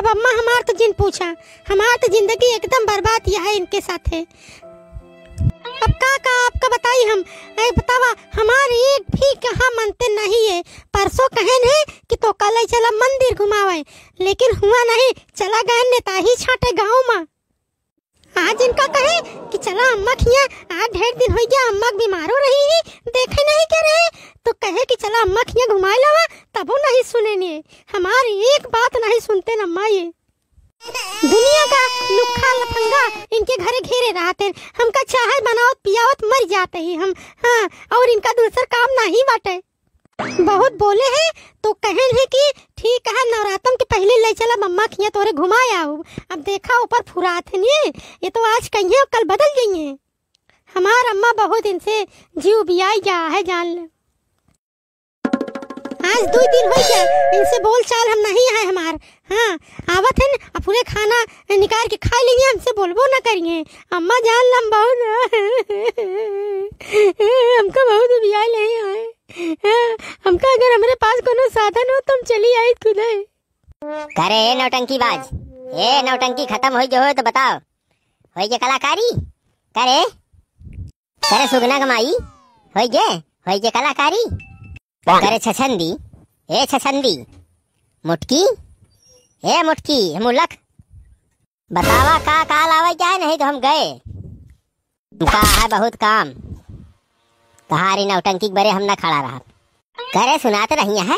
अब अम्मा हमार तो जिन पूछा हमार तो जिंदगी एकदम बर्बाद यह है इनके साथ है अब का का आपका बताई हम अरे बतावा हमार एक भी कहाँ मनते नहीं है परसों कहे है कि तो कल चला मंदिर घुमावे लेकिन हुआ नहीं चला गए नेता ही छाटे गाँव में आज इनका कहे कि चला अम्मा खिया आज ढेर दिन हो गया अम्मा बीमार हो रही है देखे नहीं कह रहे तो कहे कि चला अम्मा खिया घुमाए लावा तबो नहीं सुने नहीं हमारी एक बात नहीं सुनते न अम्मा ये दुनिया का लुखा लफंगा इनके घरे घेरे रहते हमका चाहे बनाओ पियावत तो मर जाते ही हम हाँ और इनका दूसरा काम नहीं बाटे बहुत बोले है तो कहन है कि ठीक है नवरात्रम के पहले ले चला मम्मा खिया तोरे घुमाया आओ अब देखा ऊपर फुरात नहीं ये तो आज कहीं है कल बदल गई है हमार अम्मा बहुत दिन से जीव भी आई जा है जान ले आज दो दिन हो गया इनसे बोल चाल हम नहीं है हमार हाँ आवत है ना पूरे खाना निकाल के खा लेंगे हमसे बोलबो ना करिए अम्मा जान लम बहुत हमका बहुत बिया नहीं आए हमका अगर हमारे पास कोनो साधन हो तो हम चली आई खुदे करे ए नौटंकी बाज ए नौटंकी खत्म हो जो हो तो बताओ हो जे कलाकारी करे करे सुगना कमाई हो जे हो जे कलाकारी करे छछंदी ए छछंदी मुटकी ए मुटकी मुलक बतावा का काल आवे जाए नहीं तो हम गए का है बहुत काम तुम्हारी नौटंकी बड़े हम ना खड़ा रहा करे सुनाते रही है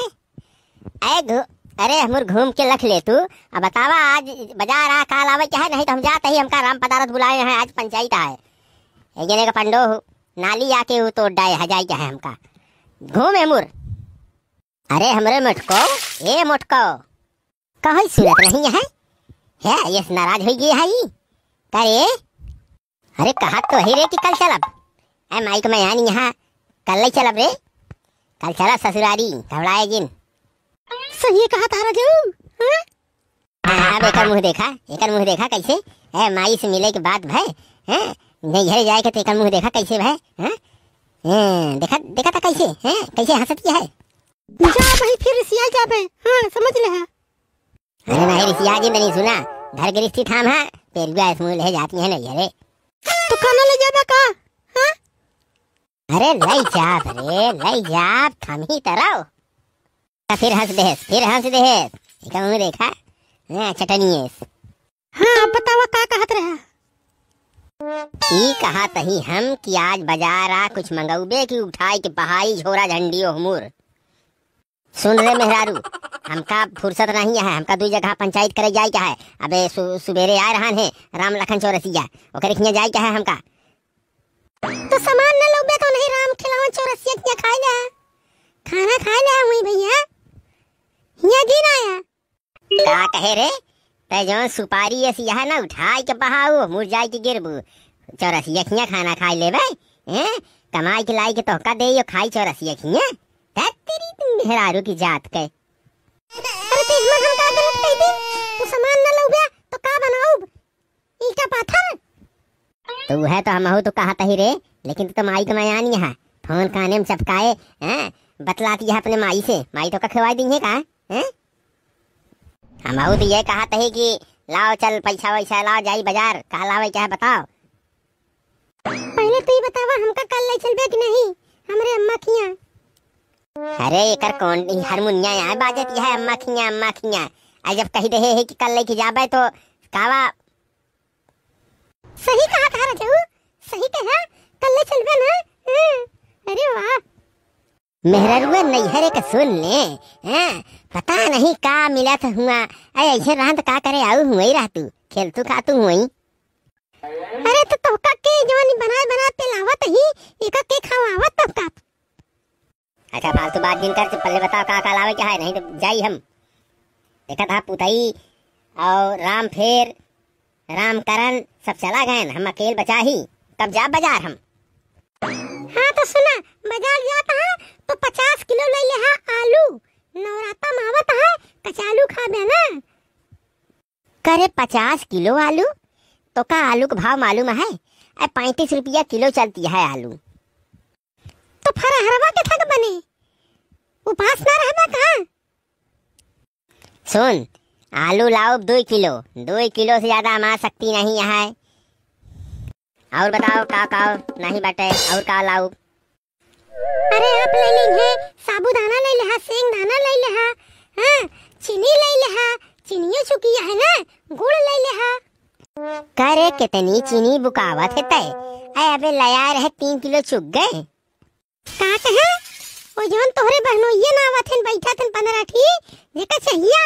अरे अरे हमर घूम के लख ले तू अब बतावा आज बाजार आ काल आवे क्या है नहीं तो हम जाते ही हमका राम पदारत बुलाए हैं आज पंचायत आए एक का पंडो नाली आके वो तोड़ डाए हजाई क्या है हमका घूम एमुर अरे हमरे मटको ए मटको कहीं सूरत नहीं है है ये नाराज हो गई है ई करे अरे कहा तो ही रे कि कल चलब ए माइक में यानी यहाँ कल नहीं चला रे कल चला ससुरारी घबराए जिन सही कहा तारा जऊ अब एक मुंह देखा एक मुंह देखा कैसे है माई से मिले के बाद भाई है नहीं घर जाए तो एक मुंह देखा कैसे भाई है देखा देखा था कैसे है कैसे हंसत हंसती है जा भाई फिर रिसिया जा भाई हाँ समझ ले अरे भाई रिसिया जी नहीं सुना घर गृहस्थी ठाम है पेरुआ इस मुंह ले जाती है ना अरे तो खाना ले जाबा का अरे लई जाप रे लई जाप थम ही तराओ तो अच्छा, फिर हंस देस फिर हंस देस इसका मुंह देखा ना चटनी चटनियस हाँ, हाँ बतावा का कहत रहा ई कहा तही हम कि आज बाजार आ कुछ मंगाऊबे की उठाई के बहाई झोरा झंडियो हमूर सुन रहे मेहरारू हमका फुर्सत नहीं है हमका दू जगह पंचायत करे जाए क्या है अबे सु, सुबेरे आ रहा है राम लखन चौरसिया ओकरे खिया जाए क्या है हमका तो सामान ना लोबे तो नहीं राम खिलाओ चौरसिया क्या खाए जा खाना खाए जा हुई भैया ये दिन आया का कहे रे ते जो सुपारी ऐसिया ना उठाई के बहाओ मुर जाई के गिरबू चौरसिया खिया खाना ले भाई हैं कमाई के लाई के तोहका दे यो खाई चौरसिया खिया तेरी तुम मेहरारू की जात के अरे तेज में हम का गलत कह तो सामान ना लोबे तो का बनाऊ ईटा पाथर तो वह तो हम तो कहा तही रे लेकिन तो, माई तो मैं नहीं है फोन काने में चपकाए हैं बतलाती है अपने माई से माई तो का खिलवा दी है का हैं हम तो ये कहा था कि लाओ चल पैसा वैसा लाओ जाई बाजार कहा लावे क्या बताओ पहले तो ही बतावा हमका कल ले चल कि नहीं हमरे अम्मा खिया अरे एकर कौन हारमोनिया यहाँ बाजत है अम्मा खिया अम्मा खिया आज जब कही रहे है कि कल ले के जाबे तो कावा सही कहा था राजाऊ सही कहा कल ले चलबे ना हाँ। अरे वाह मेहरा मेहररुआ नैहरे का सुन ले हां पता नहीं का मिला था हुआ ऐ ऐसे रहन का करे आऊ हुई रह तू खेल तू खा तू हुई अरे तो तोका के जवानी बनाए बनाए पे लावत तो ही एक के खावावत तब का अच्छा फालतू बात दिन कर पहले बताओ का का लावे के है नहीं तो जाई हम देखा था पुताई और राम फेर राम करण सब चला गए हम अकेले बचा ही तब जा बाजार हम हाँ तो सुना बाजार जाता तो है हाँ, तो पचास किलो ले ले हाँ आलू नवरात्रा मावत तो है हाँ, कचालू खा देना करे पचास किलो आलू तो का आलू का भाव मालूम है अरे पैंतीस रुपया किलो चलती है आलू तो फर हरवा के थक बने उपास ना रहना कहा सुन आलू लाओ दो किलो दो किलो से ज़्यादा हमार सकती नहीं यहाँ और बताओ का का नहीं बटे और का लाओ अरे आप ले ले है साबुदाना ले ले सेंग दाना ले ले हां चीनी ले ले चीनियो चुकी है ना गुड़ ले ले करे कितनी चीनी बुकावत है तय अबे लया रहे तीन किलो चुग गए का कहे वो जवन तोहरे बहनो ये ना आवत हन बैठा थन 15 ठी का चाहिए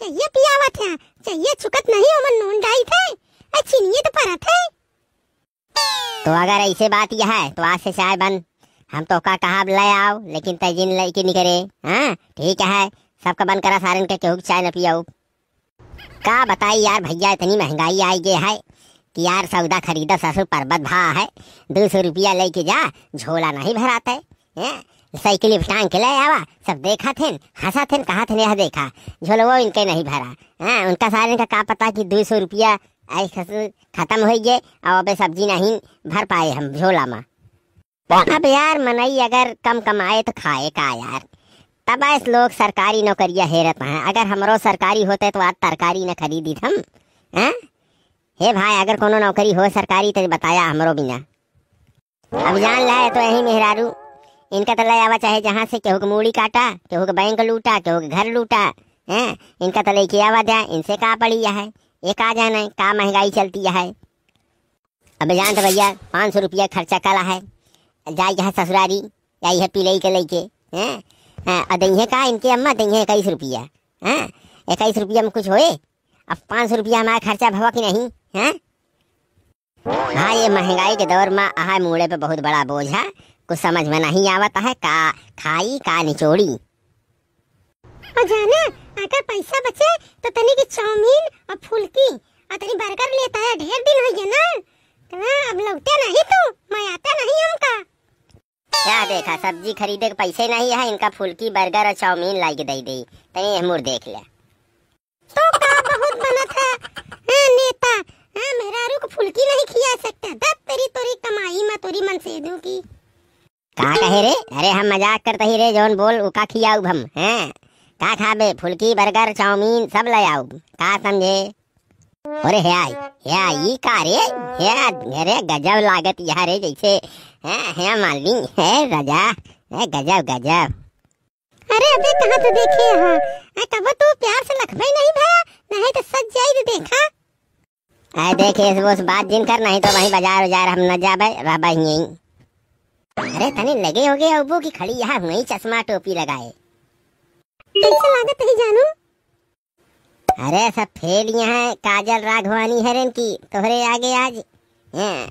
चाहिए पियावत है चाहिए चुकत नहीं ओमन नून डाई थे अच्छी नहीं तो पर थे तो अगर ऐसे बात यह है तो आज से चाय बन हम तो का कहा ले आओ लेकिन तजिन ले की नहीं करे हाँ ठीक है सबका बंद करा सारन के केहू चाय न पियाओ का बताई यार भैया इतनी महंगाई आई गई है कि यार सौदा खरीदा ससुर पर्वत भा है दो सौ रुपया लेके जा झोला नहीं भराते है? हाँ, साइकिल टांग के ले आवा सब देखा थे हंसा थे कहा थे यह देखा झोलवो इनके नहीं भरा हाँ उनका सारे का का पता कि दो सौ रुपया खत्म हो गए और अब सब्जी नहीं भर पाए हम झोला में अब यार मनाई अगर कम कमाए तो खाए का यार तब ऐसे लोग सरकारी नौकरिया हेरत हैं अगर हमरो सरकारी होते तो आज तरकारी न खरीदी हम हैं हाँ? हे भाई अगर कोनो नौकरी हो सरकारी तो बताया हमरो बिना अब जान लाए तो यही मेहरारू इनका तो आवा चाहे जहाँ से केहू के मूड़ी काटा केहू के बैंक लूटा केहू के घर लूटा है इनका तो की आवा दिया इनसे कहाँ पड़ी है ये कहा जाना है कहाँ महंगाई चलती है अब जान तो भैया पाँच सौ रुपया खर्चा कला है जाए यहाँ ससुरारी जाई है पिलई के लेके के हैं हाँ, दही कहा इनके अम्मा दही इक्कीस रुपया हैं इक्कीस रुपया में कुछ होए अब पाँच सौ रुपया हमारा खर्चा भवा कि नहीं हैं हाँ ये महंगाई के दौर में आहा मूड़े पे बहुत बड़ा बोझ है हाँ? कुछ समझ में नहीं आवता है का खाई का निचोड़ी और जाना अगर पैसा बचे तो तनी की चाउमीन और फुलकी और तनी बर्गर लेता है ढेर दिन हो गया ना कहा अब लौटे नहीं तू मैं आता नहीं का क्या देखा सब्जी खरीदे के पैसे नहीं है इनका फुलकी बर्गर और चाउमीन लाई के दे दी तनी मुर देख ले तो का बहुत बना था हां नेता हां मेरा रुक फुलकी नहीं खिया सकता दत तेरी तोरी कमाई मैं तोरी मन से दूंगी कहाँ कहे रे अरे हम मजाक करते ही रे जोन बोल उका खिया हम हैं का खाबे फुल्की बर्गर चाउमीन सब ले आओ का समझे अरे हे आई हे आई का रे हे मेरे गजब लागत यार रे जैसे हैं हे मालवी हे राजा हे गजब गजब अरे अबे कहां तो देखे हां कब तो प्यार से लखबे नहीं भया नहीं तो सच जाई तो देखा अरे देखे इस वो बात जिन कर नहीं तो वहीं बाजार बाजार हम न जाबे रहबा यहीं अरे तने लगे हो होगे अबू की खड़ी यहाँ वही चश्मा टोपी लगाए कैसे लागत है जानू अरे सब फेल यहाँ काजल राघवानी है रेन की तोहरे आगे आज हाँ।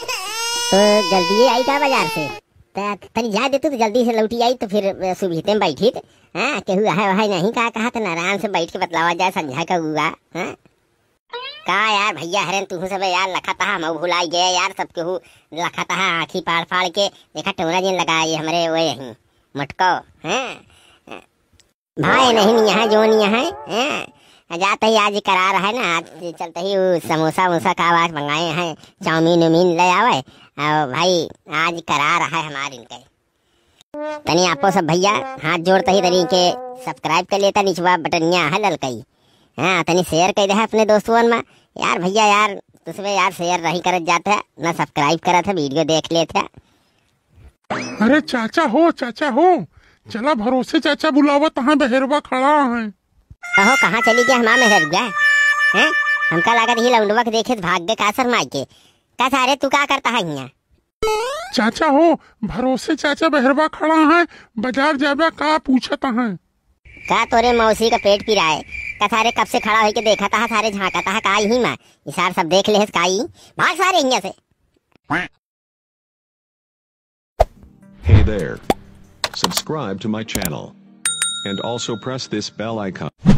तो जल्दी आई का बाजार से तनी जा तू तो जल्दी से लौटी आई तो फिर सुबहते में बैठी हाँ केहू है वहाँ नहीं कहा कहा तो आराम से बैठ के बतलावा जाए समझा का हुआ हाँ का यार भैया हरन तू सब यार लखा हम भुला गया यार सब केहू लखा तहा आँखी फाड़ फाड़ के देखा टोना जिन लगा ये हमारे वो यहीं मटको हैं भाई नहीं यहाँ जो नहीं यहाँ जाते ही आज करा रहा है ना आज चलते ही समोसा वोसा का आवाज मंगाए हैं चाउमीन उमीन ले आवे और भाई आज करा रहा है हमारे इनके तनी आपो सब भैया हाथ जोड़ते ही तनी के सब्सक्राइब कर लेता निचवा बटनिया है ललकई हाँ तनी शेयर कर दे अपने दोस्तों में यार भैया यार तुसमें यार शेयर नहीं करत जाते ना सब्सक्राइब करा था वीडियो देख लेते अरे चाचा हो चाचा हो चला भरोसे चाचा बुलावा तहाँ बहरवा खड़ा है कहो कहाँ चली गया हमारा मेहरुआ हैं हमका लागत ही लंडवा के देखे तो भाग गए का शर्मा के का सारे तू का करता है यहाँ चाचा हो भरोसे चाचा बहरवा खड़ा है बाजार जाबा का पूछता है का तोरे मौसी का पेट पिराए कथारे कब से खड़ा होके देखा था सारे झांका था का ही मैं इशार सब देख ले काई भाग सारे इंगे से Hey there. Subscribe to my channel and also press this bell icon.